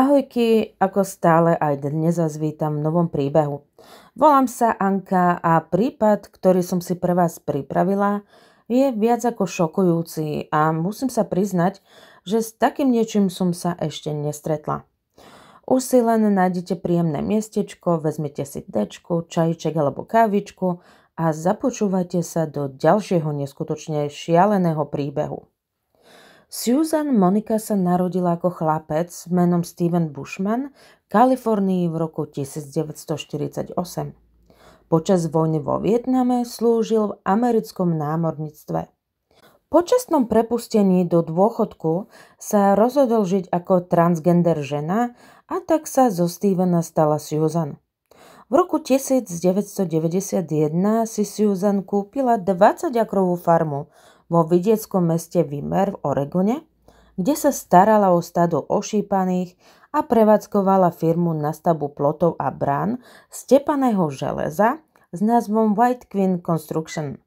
Ahojky, ako stále aj dnes vás vítam v novom príbehu. Volám sa Anka a prípad, ktorý som si pre vás pripravila, je viac ako šokujúci a musím sa priznať, že s takým niečím som sa ešte nestretla. Už si len nájdete príjemné miestečko, vezmete si dečku, čajček alebo kávičku a započúvate sa do ďalšieho neskutočne šialeného príbehu. Susan Monika sa narodila ako chlapec menom Steven Bushman v Kalifornii v roku 1948. Počas vojny vo Vietname slúžil v americkom námorníctve. Po čestnom prepustení do dôchodku sa rozhodol žiť ako transgender žena a tak sa zo Stevena stala Susan. V roku 1991 si Susan kúpila 20 akrovú farmu vo vidieckom meste Vimer v Oregone, kde sa starala o stádu ošípaných a prevádzkovala firmu na stavbu plotov a brán stepaného železa s názvom White Queen Construction.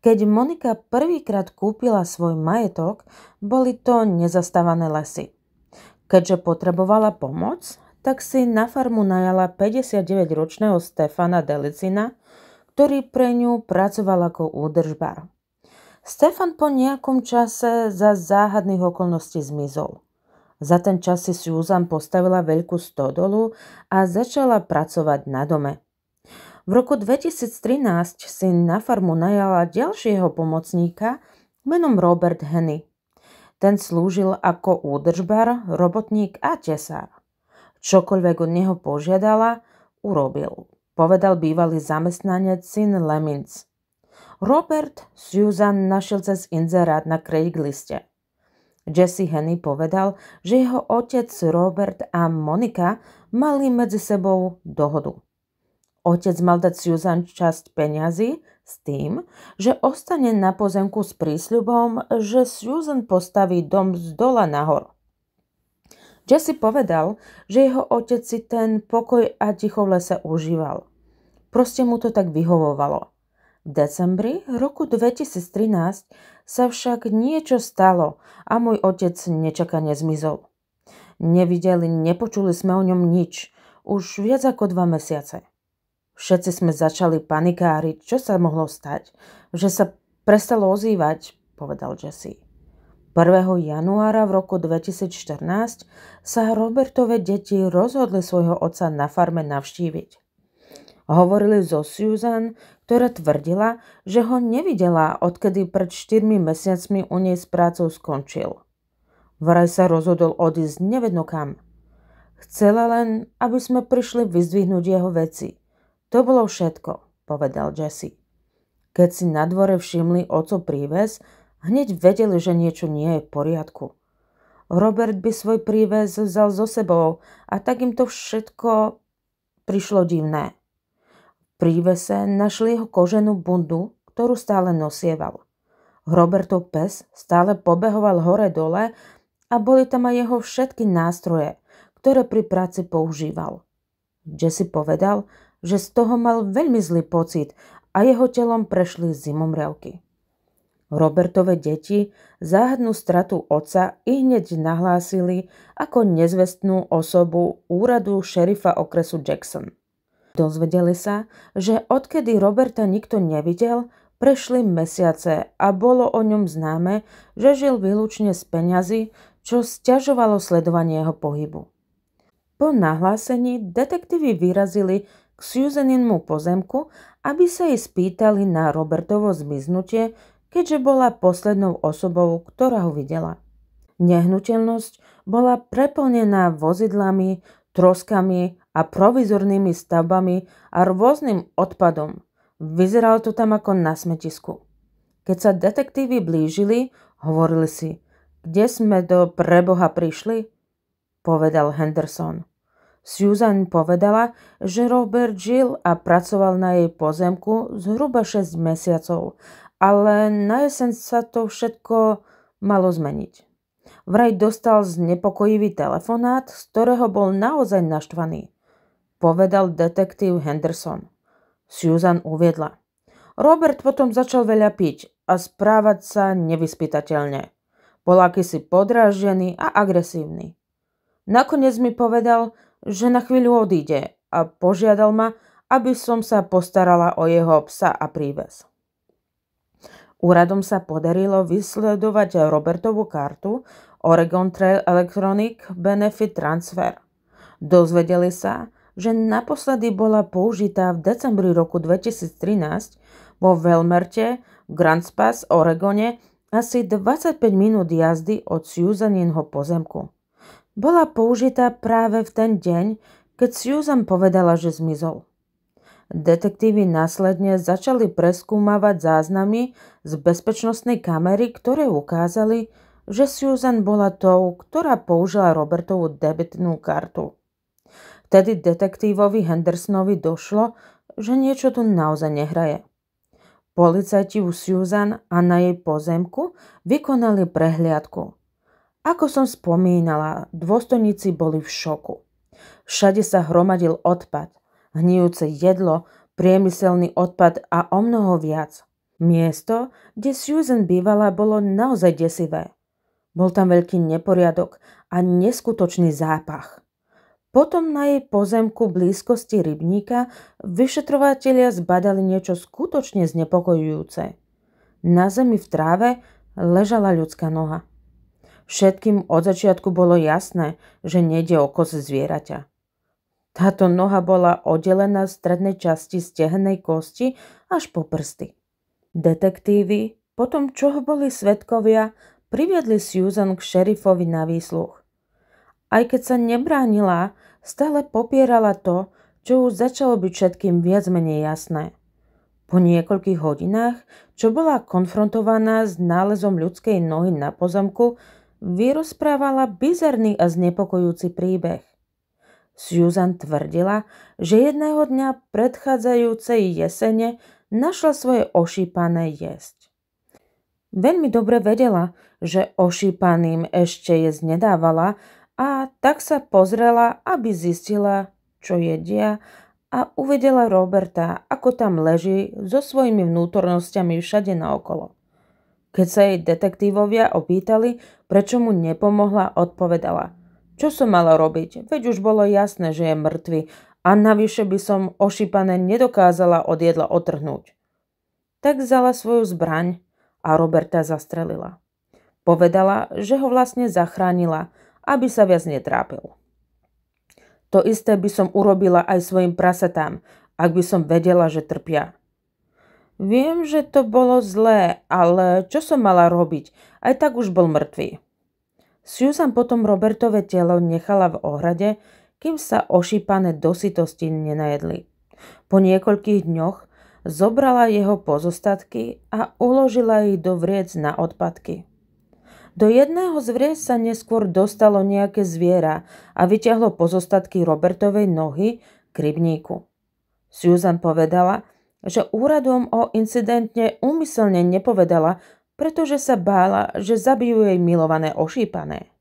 Keď Monika prvýkrát kúpila svoj majetok, boli to nezastávané lesy. Keďže potrebovala pomoc, tak si na farmu najala 59-ročného Stefana Delicina, ktorý pre ňu pracoval ako údržbár. Stefan po nejakom čase za záhadných okolností zmizol. Za ten čas si Susan postavila veľkú stodolu a začala pracovať na dome. V roku 2013 si na farmu najala ďalšieho pomocníka menom Robert Henny. Ten slúžil ako údržbar, robotník a tesár. Čokoľvek od neho požiadala, urobil, povedal bývalý zamestnanec syn Lemins – Robert Susan našiel cez inzerát na Craigliste. Jesse Henny povedal, že jeho otec Robert a Monika mali medzi sebou dohodu. Otec mal dať Susan časť peňazí s tým, že ostane na pozemku s prísľubom, že Susan postaví dom z dola nahor. Jesse povedal, že jeho otec si ten pokoj a ticho v lese užíval. Proste mu to tak vyhovovalo. V decembri roku 2013 sa však niečo stalo a môj otec nečakane zmizol. Nevideli, nepočuli sme o ňom nič, už viac ako dva mesiace. Všetci sme začali panikáriť, čo sa mohlo stať, že sa prestalo ozývať, povedal Jesse. 1. januára v roku 2014 sa Robertove deti rozhodli svojho otca na farme navštíviť hovorili so Susan, ktorá tvrdila, že ho nevidela, odkedy pred 4 mesiacmi u nej s prácou skončil. Vraj sa rozhodol odísť nevedno kam. Chcela len, aby sme prišli vyzdvihnúť jeho veci. To bolo všetko, povedal Jesse. Keď si na dvore všimli oco príves, hneď vedeli, že niečo nie je v poriadku. Robert by svoj príves vzal so sebou a tak im to všetko prišlo divné prívese našli jeho koženú bundu, ktorú stále nosieval. Robertov pes stále pobehoval hore-dole a boli tam aj jeho všetky nástroje, ktoré pri práci používal. Jesse povedal, že z toho mal veľmi zlý pocit a jeho telom prešli zimomriavky. Robertove deti záhadnú stratu oca i hneď nahlásili ako nezvestnú osobu úradu šerifa okresu Jackson – Dozvedeli sa, že odkedy Roberta nikto nevidel, prešli mesiace a bolo o ňom známe, že žil výlučne z peňazí, čo stiažovalo sledovanie jeho pohybu. Po nahlásení detektívy vyrazili k Suzaninmu pozemku, aby sa jej spýtali na Robertovo zmiznutie, keďže bola poslednou osobou, ktorá ho videla. Nehnuteľnosť bola preplnená vozidlami, troskami, a provizornými stavbami a rôznym odpadom. Vyzeral to tam ako na smetisku. Keď sa detektívy blížili, hovorili si, kde sme do preboha prišli? Povedal Henderson. Susan povedala, že Robert žil a pracoval na jej pozemku zhruba 6 mesiacov, ale na jeseň sa to všetko malo zmeniť. Vraj dostal znepokojivý telefonát, z ktorého bol naozaj naštvaný povedal detektív Henderson. Susan uviedla. Robert potom začal veľa piť a správať sa nevyspytateľne. Bol akýsi podráždený a agresívny. Nakoniec mi povedal, že na chvíľu odíde a požiadal ma, aby som sa postarala o jeho psa a príves. Úradom sa podarilo vysledovať Robertovú kartu Oregon Trail Electronic Benefit Transfer. Dozvedeli sa, že naposledy bola použitá v decembri roku 2013 vo Velmerte, Grand Spas, Oregone, asi 25 minút jazdy od Susaninho pozemku. Bola použitá práve v ten deň, keď Susan povedala, že zmizol. Detektívy následne začali preskúmavať záznamy z bezpečnostnej kamery, ktoré ukázali, že Susan bola tou, ktorá použila Robertovú debitnú kartu. Vtedy detektívovi Hendersonovi došlo, že niečo tu naozaj nehraje. Policajti u Susan a na jej pozemku vykonali prehliadku. Ako som spomínala, dôstojníci boli v šoku. Všade sa hromadil odpad, hnijúce jedlo, priemyselný odpad a o mnoho viac. Miesto, kde Susan bývala, bolo naozaj desivé. Bol tam veľký neporiadok a neskutočný zápach. Potom na jej pozemku blízkosti rybníka vyšetrovatelia zbadali niečo skutočne znepokojujúce. Na zemi v tráve ležala ľudská noha. Všetkým od začiatku bolo jasné, že nejde o kos zvieraťa. Táto noha bola oddelená v strednej časti stehnej kosti až po prsty. Detektívy, potom čoho boli svetkovia, priviedli Susan k šerifovi na výsluch. Aj keď sa nebránila, stále popierala to, čo už začalo byť všetkým viac menej jasné. Po niekoľkých hodinách, čo bola konfrontovaná s nálezom ľudskej nohy na pozemku, vyrozprávala bizarný a znepokojúci príbeh. Susan tvrdila, že jedného dňa predchádzajúcej jesene našla svoje ošípané jesť. Veľmi dobre vedela, že ošípaným ešte jesť nedávala, a tak sa pozrela, aby zistila, čo jedia a uvedela Roberta, ako tam leží so svojimi vnútornosťami všade naokolo. Keď sa jej detektívovia opýtali, prečo mu nepomohla, odpovedala. Čo som mala robiť? Veď už bolo jasné, že je mŕtvy a navyše by som ošípané nedokázala od jedla otrhnúť. Tak vzala svoju zbraň a Roberta zastrelila. Povedala, že ho vlastne zachránila – aby sa viac netrápil. To isté by som urobila aj svojim prasatám, ak by som vedela, že trpia. Viem, že to bolo zlé, ale čo som mala robiť? Aj tak už bol mŕtvý. Susan potom Robertove telo nechala v ohrade, kým sa ošípané do nenajedli. Po niekoľkých dňoch zobrala jeho pozostatky a uložila ich do vriec na odpadky. Do jedného z vries sa neskôr dostalo nejaké zviera a vyťahlo pozostatky Robertovej nohy k rybníku. Susan povedala, že úradom o incidentne úmyselne nepovedala, pretože sa bála, že zabijú jej milované ošípané.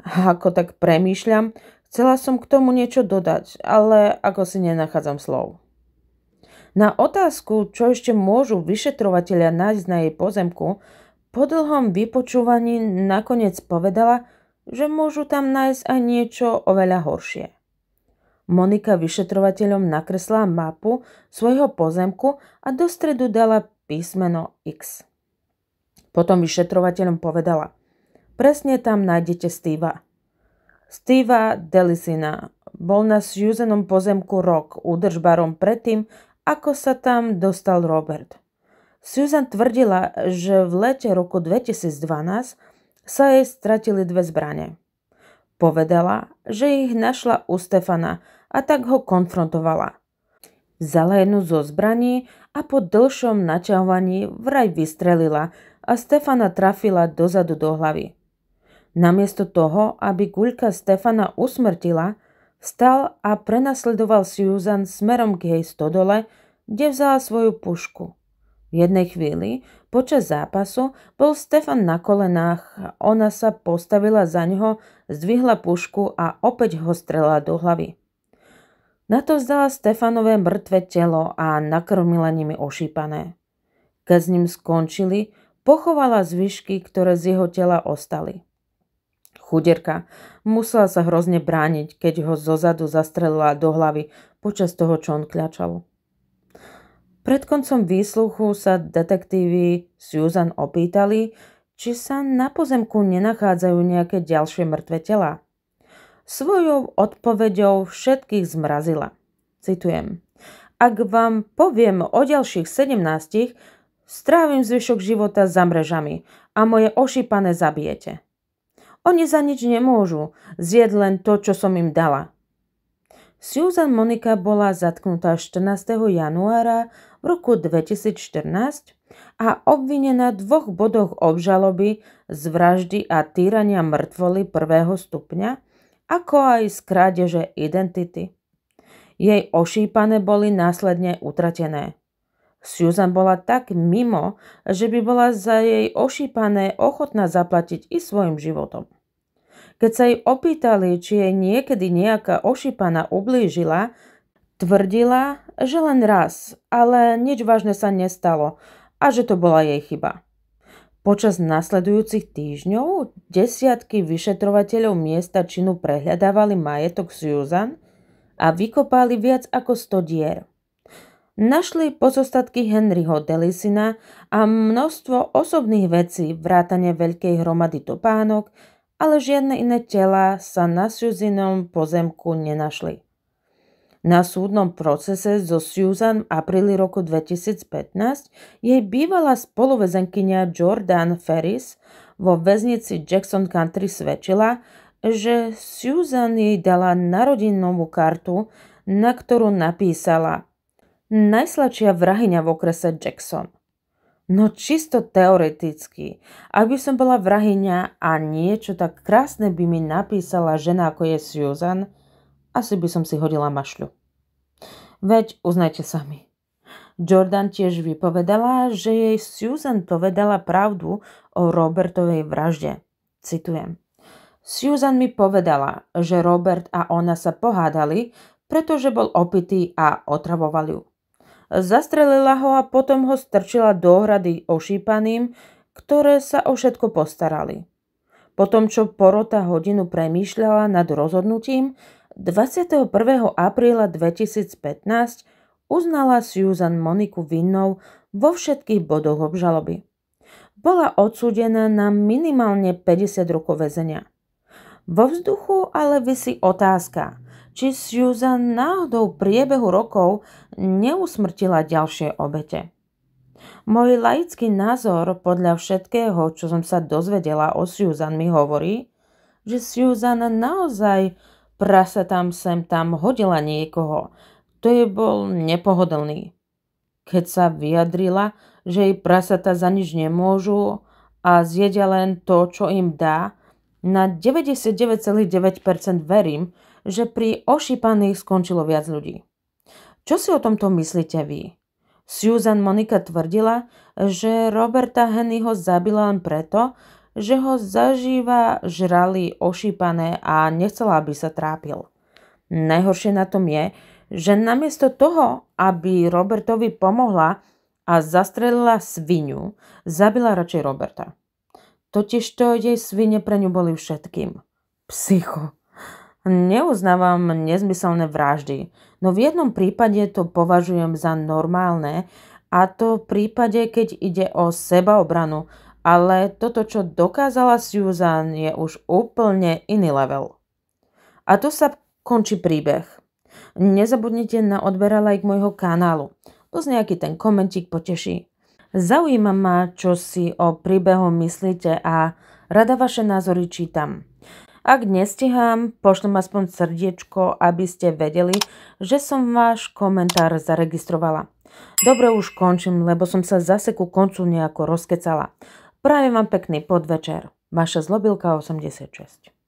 A ako tak premýšľam, chcela som k tomu niečo dodať, ale ako si nenachádzam slov. Na otázku, čo ešte môžu vyšetrovateľia nájsť na jej pozemku, po dlhom vypočúvaní nakoniec povedala, že môžu tam nájsť aj niečo oveľa horšie. Monika vyšetrovateľom nakresla mapu svojho pozemku a do stredu dala písmeno X. Potom vyšetrovateľom povedala, presne tam nájdete Steva. Steva Delisina bol na Susanom pozemku rok údržbarom predtým, ako sa tam dostal Robert. Susan tvrdila, že v lete roku 2012 sa jej stratili dve zbrane. Povedala, že ich našla u Stefana a tak ho konfrontovala. Vzala jednu zo zbraní a po dlhšom naťahovaní vraj vystrelila a Stefana trafila dozadu do hlavy. Namiesto toho, aby guľka Stefana usmrtila, stal a prenasledoval Susan smerom k jej stodole, kde vzala svoju pušku. V jednej chvíli, počas zápasu, bol Stefan na kolenách. Ona sa postavila za neho, zdvihla pušku a opäť ho strela do hlavy. Na to vzdala Stefanové mŕtve telo a nakrmila nimi ošípané. Keď s ním skončili, pochovala zvyšky, ktoré z jeho tela ostali. Chuderka musela sa hrozne brániť, keď ho zozadu zastrelila do hlavy počas toho, čo on kľačal. Pred koncom výsluchu sa detektívy Susan opýtali, či sa na pozemku nenachádzajú nejaké ďalšie mŕtve tela. Svojou odpoveďou všetkých zmrazila. Citujem. Ak vám poviem o ďalších 17, strávim zvyšok života za mrežami a moje ošípané zabijete. Oni za nič nemôžu, zjed len to, čo som im dala. Susan Monika bola zatknutá 14. januára v roku 2014 a obvinená v dvoch bodoch obžaloby z vraždy a týrania mŕtvoly prvého stupňa, ako aj z krádeže identity. Jej ošípané boli následne utratené. Susan bola tak mimo, že by bola za jej ošípané ochotná zaplatiť i svojim životom. Keď sa jej opýtali, či jej niekedy nejaká ošipana ublížila, tvrdila, že len raz, ale nič vážne sa nestalo a že to bola jej chyba. Počas nasledujúcich týždňov desiatky vyšetrovateľov miesta činu prehľadávali majetok Susan a vykopali viac ako 100 dier. Našli pozostatky Henryho Delisina a množstvo osobných vecí, vrátane veľkej hromady topánok, ale žiadne iné tela sa na Suzinom pozemku nenašli. Na súdnom procese so Susan v apríli roku 2015 jej bývalá spoluväzenkynia Jordan Ferris vo väznici Jackson Country svedčila, že Susan jej dala narodinnovú kartu, na ktorú napísala Najsladšia vrahyňa v okrese Jackson – No čisto teoreticky. Ak by som bola vrahyňa a niečo tak krásne by mi napísala žena ako je Susan, asi by som si hodila mašľu. Veď uznajte sami. Jordan tiež vypovedala, že jej Susan povedala pravdu o Robertovej vražde. Citujem. Susan mi povedala, že Robert a ona sa pohádali, pretože bol opitý a otravoval ju. Zastrelila ho a potom ho strčila do ohrady ošípaným, ktoré sa o všetko postarali. Potom, čo porota hodinu premýšľala nad rozhodnutím, 21. apríla 2015 uznala Susan Moniku vinnou vo všetkých bodoch obžaloby. Bola odsúdená na minimálne 50 rokov väzenia. Vo vzduchu ale vysí otázka – či za náhodou v priebehu rokov neusmrtila ďalšie obete. Môj laický názor podľa všetkého, čo som sa dozvedela o Susan, mi hovorí, že Susan naozaj prasa tam sem tam hodila niekoho, To je bol nepohodlný. Keď sa vyjadrila, že jej prasata za nič nemôžu a zjedia len to, čo im dá, na 99,9% verím, že pri ošípaných skončilo viac ľudí. Čo si o tomto myslíte vy? Susan Monika tvrdila, že Roberta Hennyho zabila len preto, že ho zažíva žrali ošípané a nechcela, aby sa trápil. Najhoršie na tom je, že namiesto toho, aby Robertovi pomohla a zastrelila svinu, zabila radšej Roberta. Totiž to jej svine pre ňu boli všetkým. Psycho. Neuznávam nezmyselné vraždy, no v jednom prípade to považujem za normálne, a to v prípade, keď ide o sebaobranu, ale toto, čo dokázala Susan, je už úplne iný level. A tu sa končí príbeh. Nezabudnite na odber a like môjho kanálu. Plus nejaký ten komentík poteší. Zaujíma ma, čo si o príbehu myslíte a rada vaše názory čítam. Ak nestihám, pošlem aspoň srdiečko, aby ste vedeli, že som váš komentár zaregistrovala. Dobre, už končím, lebo som sa zase ku koncu nejako rozkecala. Prajem vám pekný podvečer. Vaša zlobilka 86.